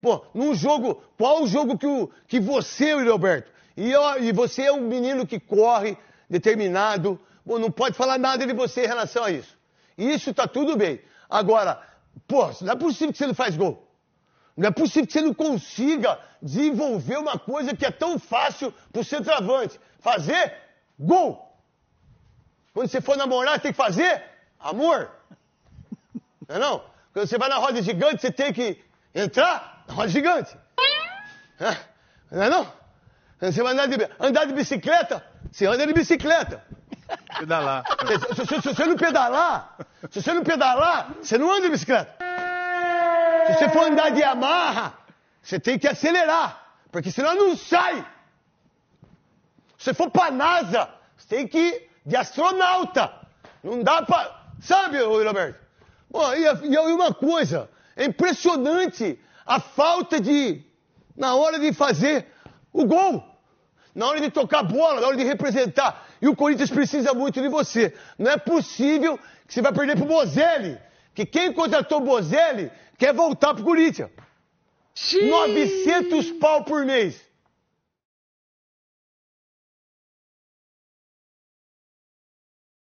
Pô, num jogo, qual o jogo que, o, que você, Roberto, e, eu, e você é um menino que corre, determinado, pô, não pode falar nada de você em relação a isso. Isso tá tudo bem. Agora, pô, não é possível que você não faz gol. Não é possível que você não consiga desenvolver uma coisa que é tão fácil pro centroavante. Fazer gol. Quando você for namorar, tem que fazer amor. Não é não? Quando você vai na roda gigante, você tem que entrar roda gigante. É? Não é não? Você vai andar de, andar de bicicleta, você anda de bicicleta. Pedalar. Se, se, se, você não pedalar, se você não pedalar, você não anda de bicicleta. Se você for andar de amarra, você tem que acelerar, porque senão não sai. Se você for pra NASA, você tem que ir de astronauta. Não dá pra... Sabe, Roberto? Bom, e, e uma coisa, é impressionante a falta de. na hora de fazer o gol, na hora de tocar a bola, na hora de representar. E o Corinthians precisa muito de você. Não é possível que você vai perder pro Bozelli. Que quem contratou o Bozelli quer voltar pro Corinthians. Xiii. 900 pau por mês.